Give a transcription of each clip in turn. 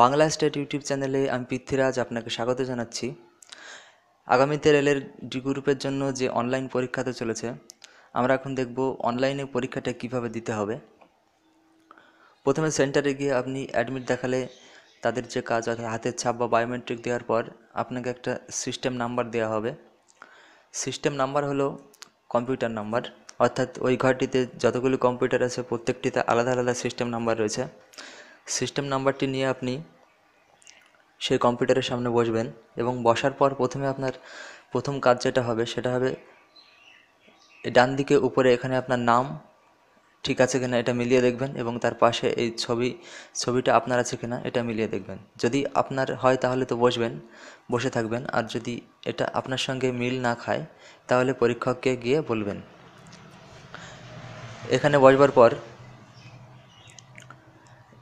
Bangla state YouTube চ্যানেলে আমি পৃথ্বীরাজ আপনাকে স্বাগত জানাচ্ছি আগামীতে রেলের ডি গ্রুপের জন্য যে অনলাইন পরীক্ষাতে চলেছে আমরা এখন দেখব অনলাইনে পরীক্ষাটা কিভাবে দিতে হবে প্রথমে সেন্টারে গিয়ে আপনি অ্যাডমিট দেখালে তাদের যে কাজ অর্থাৎ হাতের ছাপ বা বায়োমেট্রিক দেওয়ার পর আপনাকে একটা সিস্টেম নাম্বার দেওয়া হবে সিস্টেম নাম্বার হলো কম্পিউটার নাম্বার অর্থাৎ ওই ঘরটিতে যতগুলো কম্পিউটার আছে প্রত্যেকটিতে আলাদা আলাদা সিস্টেম নাম্বার রয়েছে সিস্টেম নাম্বারটি নিয়ে আপনি সেই কম্পিউটারের সামনে বসবেন এবং বসার পর প্রথমে আপনার প্রথম কাজ যেটা হবে সেটা হবে ডান দিকে উপরে এখানে আপনার নাম ঠিক আছে কিনা এটা মিলিয়ে দেখবেন এবং তার পাশে এই ছবি ছবিটা আপনার আছে কিনা এটা মিলিয়ে দেখবেন যদি আপনার হয় তাহলে তো বসবেন বসে থাকবেন আর যদি এটা আপনার সঙ্গে মিল না খায় তাহলে পরীক্ষককে গিয়ে বলবেন এখানে বসবার পর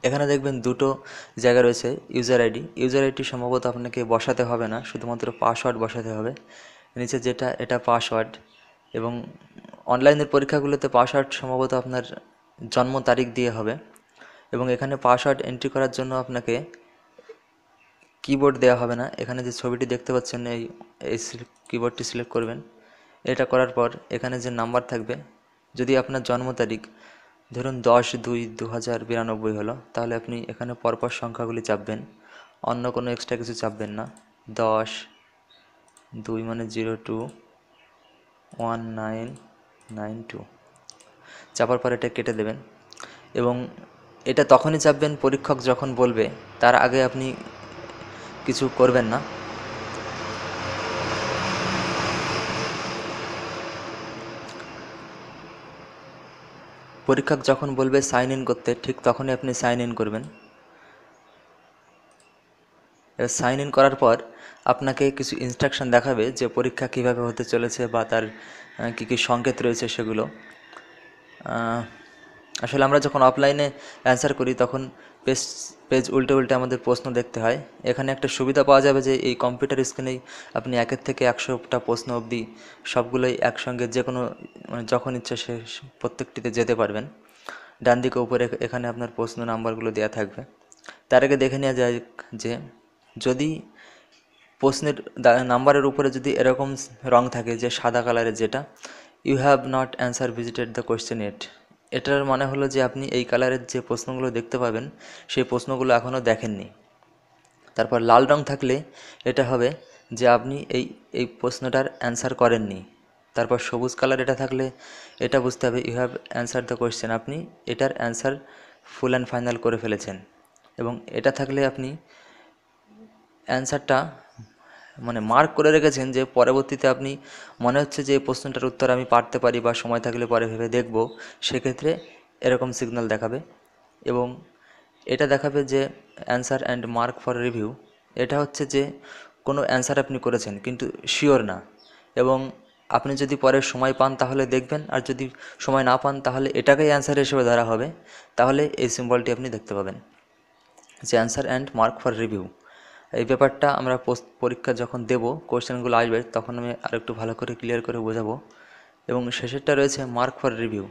এখানে দেখবেন দুটো জায়গা রয়েছে ইউজার আইডি ইউজার আইডি সম্ভবত আপনাকে বসাতে হবে না শুধুমাত্র পাসওয়ার্ড বসাতে হবে নিচে যেটা এটা পাসওয়ার্ড এবং অনলাইনের পরীক্ষাগুলোতে পাসওয়ার্ড সম্ভবত আপনার জন্ম তারিখ দিয়ে হবে এবং এখানে পাসওয়ার্ড এন্ট্রি করার জন্য আপনাকে কিবোর্ড দেওয়া হবে না এখানে যে ছবিটি দেখতে পাচ্ছেন এই এই কিবোর্ডটি সিলেক্ট করবেন এটা করার পর এখানে যে নাম্বার থাকবে যদি আপনার জন্ম তারিখ ধরুন দশ দুই দু হাজার বিরানব্বই হলো তাহলে আপনি এখানে পরপর সংখ্যাগুলি চাপবেন অন্য কোনো এক্সট্রা কিছু চাপবেন না দশ দুই মানে zero two one nine nine two চাপার পর এটা কেটে দেবেন এবং এটা তখনই চাপবেন পরীক্ষক যখন বলবে তার আগে আপনি কিছু করবেন না পরীক্ষক যখন বলবে সাইন ইন করতে ঠিক তখনই আপনি সাইন ইন করবেন এবার সাইন ইন করার পর আপনাকে কিছু ইনস্ট্রাকশন দেখাবে যে পরীক্ষা কিভাবে হতে চলেছে বা তার কী কী সংকেত রয়েছে সেগুলো আসলে আমরা যখন অফলাইনে অ্যান্সার করি তখন পেজ পেজ উল্টে উল্টে আমাদের প্রশ্ন দেখতে হয় এখানে একটা সুবিধা পাওয়া যাবে যে এই কম্পিউটার স্ক্রিনেই আপনি একের থেকে একশোটা প্রশ্ন অবধি সবগুলোই একসঙ্গে যে কোনো মানে যখন ইচ্ছা সে প্রত্যেকটিতে যেতে পারবেন ডান দিকে উপরে এখানে আপনার প্রশ্ন নাম্বারগুলো দেওয়া থাকবে তার আগে দেখে নেওয়া যায় যে যদি প্রশ্নের নাম্বারের উপরে যদি এরকম রং থাকে যে সাদা কালারের যেটা you have not answer visited the question এট এটার মানে হলো যে আপনি এই কালারের যে প্রশ্নগুলো দেখতে পাবেন সেই প্রশ্নগুলো এখনও দেখেননি তারপর লাল রং থাকলে এটা হবে যে আপনি এই এই প্রশ্নটার অ্যান্সার করেননি তারপর সবুজ কালার এটা থাকলে এটা বুঝতে হবে you have answer the question আপনি এটার অ্যান্সার ফুল অ্যান্ড ফাইনাল করে ফেলেছেন এবং এটা থাকলে আপনি অ্যান্সারটা মানে মার্ক করে রেখেছেন যে পরবর্তীতে আপনি মনে হচ্ছে যে এই প্রশ্নটার উত্তর আমি পারতে পারি বা সময় থাকলে পরে ভেবে দেখব সেক্ষেত্রে এরকম সিগন্যাল দেখাবে এবং এটা দেখাবে যে answer and mark for review এটা হচ্ছে যে কোনো অ্যান্সার আপনি করেছেন কিন্তু শিওর না এবং আপনি যদি পরে সময় পান তাহলে দেখবেন আর যদি সময় না পান তাহলে এটাকেই অ্যান্সার হিসেবে ধরা হবে তাহলে এই সিম্বলটি আপনি দেখতে পাবেন যে answer and mark for review এই ব্যাপারটা আমরা পরীক্ষা যখন দেব কোশ্চেনগুলো আসবে তখন আমি আরেকটু একটু ভালো করে ক্লিয়ার করে বোঝাবো এবং শেষেরটা রয়েছে মার্ক ফর রিভিউ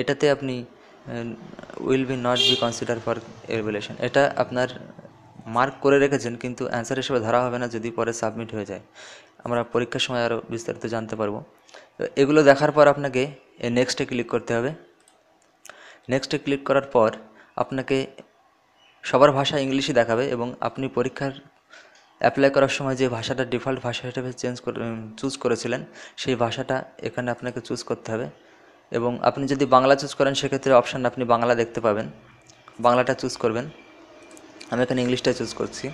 এটাতে আপনি will be not be consider for evaluation এটা আপনার মার্ক করে রেখেছেন কিন্তু অ্যান্সার হিসেবে ধরা হবে না যদি পরে সাবমিট হয়ে যায় আমরা পরীক্ষার সময় আরও বিস্তারিত জানতে পারবো এগুলো দেখার পর আপনাকে নেক্সটে ক্লিক করতে হবে নেক্সটে ক্লিক করার পর আপনাকে সবার ভাষা ইংলিশই দেখাবে এবং আপনি পরীক্ষার অ্যাপ্লাই করার সময় যে ভাষাটা ডিফল্ট ভাষা হিসেবে চেঞ্জ করে চুজ করেছিলেন সেই ভাষাটা এখানে আপনাকে চুজ করতে হবে এবং আপনি যদি বাংলা চুজ করেন সেক্ষেত্রে অপশান আপনি বাংলা দেখতে পাবেন বাংলাটা চুজ করবেন আমি এখানে ইংলিশটা চুজ করছি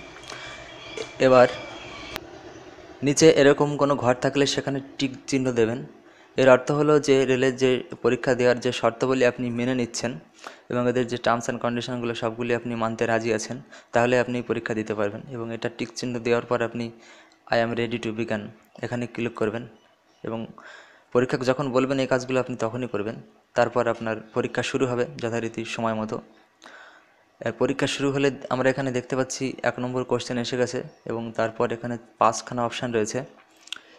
এবার নিচে এরকম কোনো ঘর থাকলে সেখানে টিক চিহ্ন দেবেন এর অর্থ হলো যে রেলের যে পরীক্ষা দেওয়ার যে শর্তাবলী আপনি মেনে নিচ্ছেন এবং এদের যে টার্মস অ্যান্ড কন্ডিশনগুলো সবগুলি আপনি মানতে রাজি আছেন তাহলে আপনি পরীক্ষা দিতে পারবেন এবং এটা টিক চিহ্ন দেওয়ার পর আপনি আই অ্যাম রেডি টু বিজ্ঞান এখানে ক্লিক করবেন এবং পরীক্ষা যখন বলবেন এই কাজগুলো আপনি তখনই করবেন তারপর আপনার পরীক্ষা শুরু হবে যথারীতি সময় মতো পরীক্ষা শুরু হলে আমরা এখানে দেখতে পাচ্ছি এক নম্বর কোশ্চেন এসে গেছে এবং তারপর এখানে পাঁচখানা অপশান রয়েছে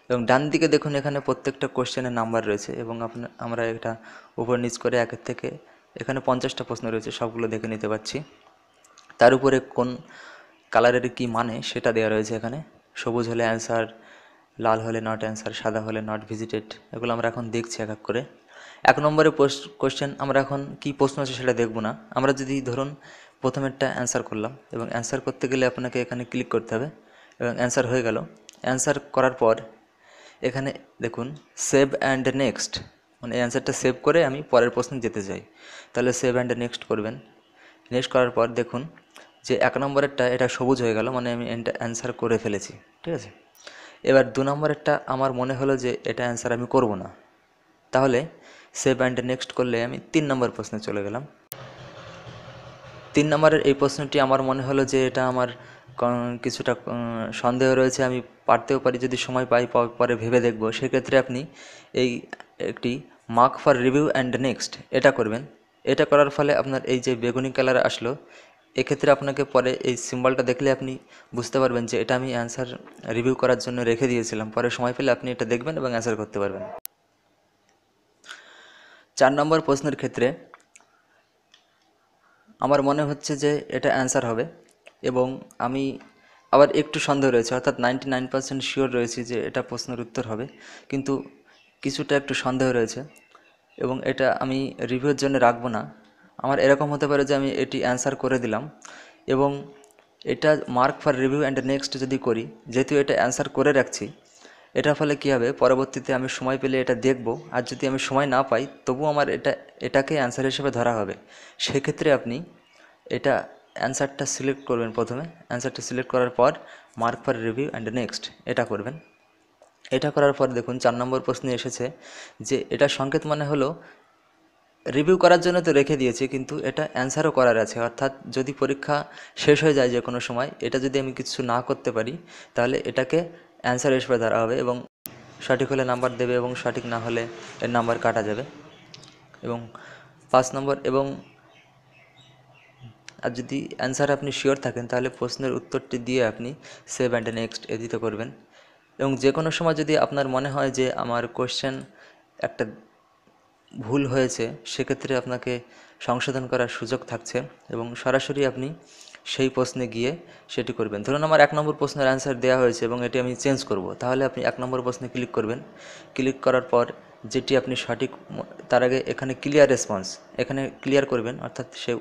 এবং ডান দিকে দেখুন এখানে প্রত্যেকটা কোশ্চেনের নাম্বার রয়েছে এবং আপনার আমরা এটা উপর নিচ করে একের থেকে এখানে পঞ্চাশটা প্রশ্ন রয়েছে সবগুলো দেখে নিতে পারছি তার উপরে কোন কালারের কি মানে সেটা দেওয়া রয়েছে এখানে সবুজ হলে অ্যান্সার লাল হলে নট অ্যান্সার সাদা হলে নট ভিজিটেড এগুলো আমরা এখন দেখছি এক এক করে এক নম্বরে কোশ্চেন আমরা এখন কি প্রশ্ন আছে সেটা দেখব না আমরা যদি ধরুন প্রথমেরটা অ্যান্সার করলাম এবং অ্যান্সার করতে গেলে আপনাকে এখানে ক্লিক করতে হবে এবং অ্যান্সার হয়ে গেল অ্যান্সার করার পর এখানে দেখুন সেভ অ্যান্ড নেক্সট মানে এই অ্যান্সারটা সেভ করে আমি পরের প্রশ্নে যেতে চাই তাহলে সেভ অ্যান্ড নেক্সট করবেন নেক্সট করার পর দেখুন যে এক নম্বরেরটা এটা সবুজ হয়ে গেল মানে আমি অ্যান্সার করে ফেলেছি ঠিক আছে এবার দু নম্বরেরটা আমার মনে হলো যে এটা অ্যান্সার আমি করব না তাহলে সেভ অ্যান্ড নেক্সট করলে আমি তিন নম্বর প্রশ্নে চলে গেলাম তিন নম্বরের এই প্রশ্নটি আমার মনে হলো যে এটা আমার কিছুটা সন্দেহ রয়েছে আমি পারতেও পারি যদি সময় পাই পরে ভেবে দেখব সেক্ষেত্রে আপনি এই একটি mark for review and next এটা করবেন এটা করার ফলে আপনার এই যে বেগুনি কালার আসলো এক্ষেত্রে আপনাকে পরে এই সিম্বলটা দেখলে আপনি বুঝতে পারবেন যে এটা আমি অ্যান্সার রিভিউ করার জন্য রেখে দিয়েছিলাম পরে সময় পেলে আপনি এটা দেখবেন এবং অ্যান্সার করতে পারবেন চার নম্বর প্রশ্নের ক্ষেত্রে আমার মনে হচ্ছে যে এটা অ্যান্সার হবে এবং আমি আবার একটু সন্দেহ রয়েছে অর্থাৎ নাইনটি নাইন পার্সেন্ট শিওর রয়েছি যে এটা প্রশ্নের উত্তর হবে কিন্তু কিছুটা একটু সন্দেহ রয়েছে এবং এটা আমি রিভিউর জন্য রাখবো না আমার এরকম হতে পারে যে আমি এটি অ্যান্সার করে দিলাম এবং এটা mark for review and next যদি করি যেহেতু এটা অ্যান্সার করে রাখছি এটার ফলে কী হবে পরবর্তীতে আমি সময় পেলে এটা দেখব আর যদি আমি সময় না পাই তবু আমার এটা এটাকে অ্যান্সার হিসেবে ধরা হবে সেক্ষেত্রে আপনি এটা অ্যান্সারটা সিলেক্ট করবেন প্রথমে অ্যান্সারটা সিলেক্ট করার পর mark for review and next এটা করবেন এটা করার পর দেখুন চার নম্বর প্রশ্নে এসেছে যে এটা সংকেত মানে হলো রিভিউ করার জন্য তো রেখে দিয়েছি কিন্তু এটা অ্যান্সারও করার আছে অর্থাৎ যদি পরীক্ষা শেষ হয়ে যায় যে কোনো সময় এটা যদি আমি কিছু না করতে পারি তাহলে এটাকে অ্যান্সার হিসেবে ধরা হবে এবং সঠিক হলে নাম্বার দেবে এবং সঠিক না হলে এর নাম্বার কাটা যাবে এবং পাঁচ নম্বর এবং আর যদি অ্যান্সার আপনি শিওর থাকেন তাহলে প্রশ্নের উত্তরটি দিয়ে আপনি সেভ অ্যান্ড নেক্সট এ দিতে করবেন এবং যে কোনো সময় যদি আপনার মনে হয় যে আমার কোশ্চেন একটা ভুল হয়েছে সেক্ষেত্রে আপনাকে সংশোধন করার সুযোগ থাকছে এবং সরাসরি আপনি সেই প্রশ্নে গিয়ে সেটি করবেন ধরুন আমার এক নম্বর প্রশ্নের অ্যান্সার দেওয়া হয়েছে এবং এটি আমি চেঞ্জ করব তাহলে আপনি এক নম্বর প্রশ্নে ক্লিক করবেন ক্লিক করার পর যেটি আপনি সঠিক তার আগে এখানে ক্লিয়ার রেসপন্স এখানে ক্লিয়ার করবেন অর্থাৎ সে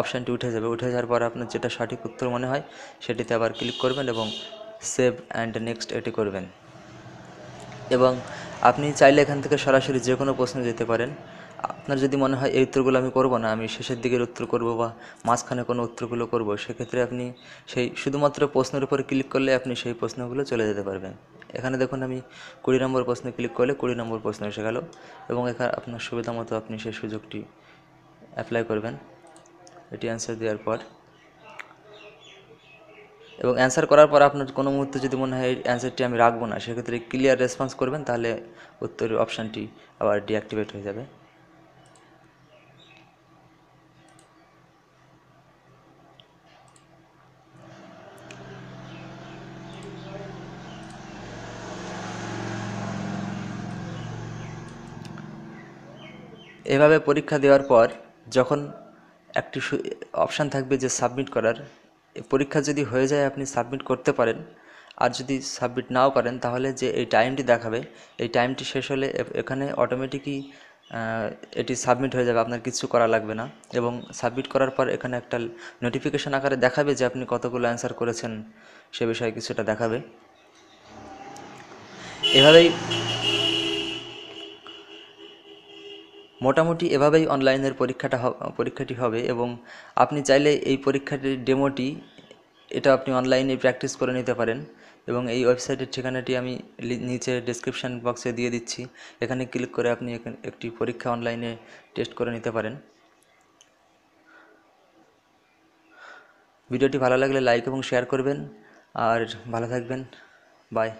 অপশানটি উঠে যাবে উঠে যাওয়ার পর আপনার যেটা সঠিক উত্তর মনে হয় সেটিতে আবার ক্লিক করবেন এবং সেভ অ্যান্ড নেক্সট এটি করবেন এবং আপনি চাইলে এখান থেকে সরাসরি যে কোনো প্রশ্ন যেতে পারেন আপনার যদি মনে হয় এই উত্তরগুলো আমি করব না আমি শেষের দিকের উত্তর করব বা মাঝখানে কোনো উত্তরগুলো করব সেক্ষেত্রে আপনি সেই শুধুমাত্র প্রশ্নের উপরে ক্লিক করলে আপনি সেই প্রশ্নগুলো চলে যেতে পারবেন এখানে দেখুন আমি কুড়ি নম্বর প্রশ্নে ক্লিক করলে কুড়ি নম্বর প্রশ্ন এসে গেল এবং এখানে আপনার সুবিধা মতো আপনি সেই সুযোগটি অ্যাপ্লাই করবেন এটি অ্যান্সার দেওয়ার পর এবং অ্যান্সার করার পর আপনার কোনো মুহূর্তে যদি মনে হয় অ্যান্সারটি আমি রাখবো না সেক্ষেত্রে ক্লিয়ার রেসপন্স করবেন তাহলে উত্তরের অপশানটি আবার ডিঅ্যাক্টিভেট হয়ে যাবে এভাবে পরীক্ষা দেওয়ার পর যখন একটি অপশান থাকবে যে সাবমিট করার পরীক্ষা যদি হয়ে যায় আপনি সাবমিট করতে পারেন আর যদি সাবমিট নাও করেন তাহলে যে এই টাইমটি দেখাবে এই টাইমটি শেষ হলে এখানে অটোমেটিকই এটি সাবমিট হয়ে যাবে আপনার কিছু করা লাগবে না এবং সাবমিট করার পর এখানে একটা নোটিফিকেশান আকারে দেখাবে যে আপনি কতগুলো অ্যান্সার করেছেন সে বিষয়ে কিছুটা দেখাবে এভাবেই মোটামুটি এভাবেই অনলাইনের পরীক্ষাটা পরীক্ষাটি হবে এবং আপনি চাইলে এই পরীক্ষাটির ডেমোটি এটা আপনি অনলাইনে প্র্যাকটিস করে নিতে পারেন এবং এই ওয়েবসাইটের ঠিকানাটি আমি নিচে ডিসক্রিপশান বক্সে দিয়ে দিচ্ছি এখানে ক্লিক করে আপনি একটি পরীক্ষা অনলাইনে টেস্ট করে নিতে পারেন ভিডিওটি ভালো লাগলে লাইক এবং শেয়ার করবেন আর ভালো থাকবেন বাই